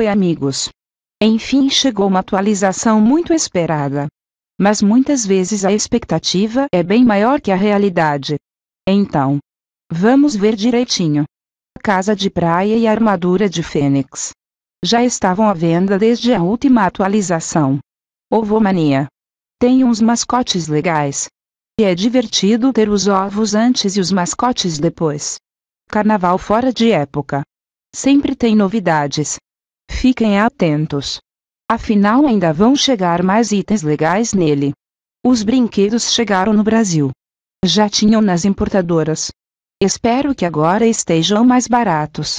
Oi amigos! Enfim chegou uma atualização muito esperada. Mas muitas vezes a expectativa é bem maior que a realidade. Então, vamos ver direitinho. Casa de Praia e Armadura de Fênix. Já estavam à venda desde a última atualização. Ovomania. Tem uns mascotes legais. E é divertido ter os ovos antes e os mascotes depois. Carnaval fora de época. Sempre tem novidades. Fiquem atentos. Afinal ainda vão chegar mais itens legais nele. Os brinquedos chegaram no Brasil. Já tinham nas importadoras. Espero que agora estejam mais baratos.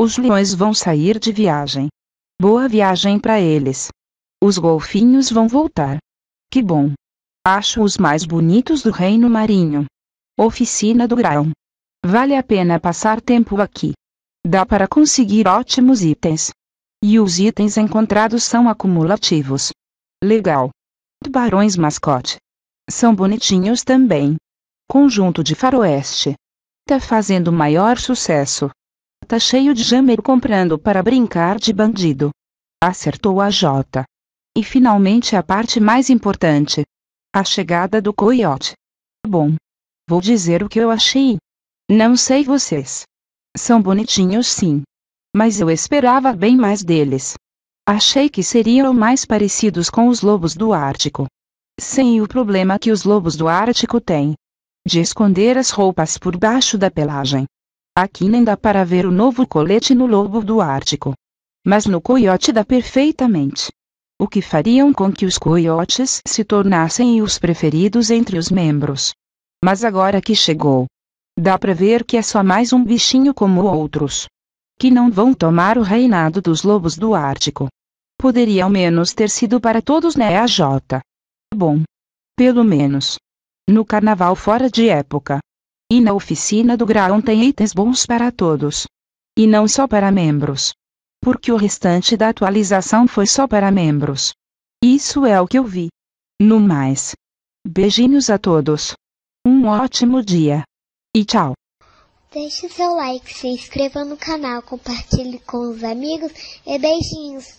Os leões vão sair de viagem. Boa viagem para eles. Os golfinhos vão voltar. Que bom. Acho os mais bonitos do reino marinho. Oficina do Grão. Vale a pena passar tempo aqui. Dá para conseguir ótimos itens e os itens encontrados são acumulativos. Legal. Tubarões mascote. São bonitinhos também. Conjunto de faroeste. Tá fazendo maior sucesso. Tá cheio de jamer comprando para brincar de bandido. Acertou a Jota. E finalmente a parte mais importante. A chegada do coiote. Bom. Vou dizer o que eu achei. Não sei vocês. São bonitinhos sim mas eu esperava bem mais deles. Achei que seriam mais parecidos com os lobos do Ártico. Sem o problema que os lobos do Ártico têm de esconder as roupas por baixo da pelagem. Aqui nem dá para ver o novo colete no lobo do Ártico. Mas no coiote dá perfeitamente. O que fariam com que os coiotes se tornassem os preferidos entre os membros. Mas agora que chegou, dá para ver que é só mais um bichinho como outros que não vão tomar o reinado dos lobos do Ártico. Poderia ao menos ter sido para todos né a Bom. Pelo menos. No carnaval fora de época. E na oficina do Graão tem itens bons para todos. E não só para membros. Porque o restante da atualização foi só para membros. Isso é o que eu vi. No mais. Beijinhos a todos. Um ótimo dia. E tchau. Deixe seu like, se inscreva no canal, compartilhe com os amigos e beijinhos!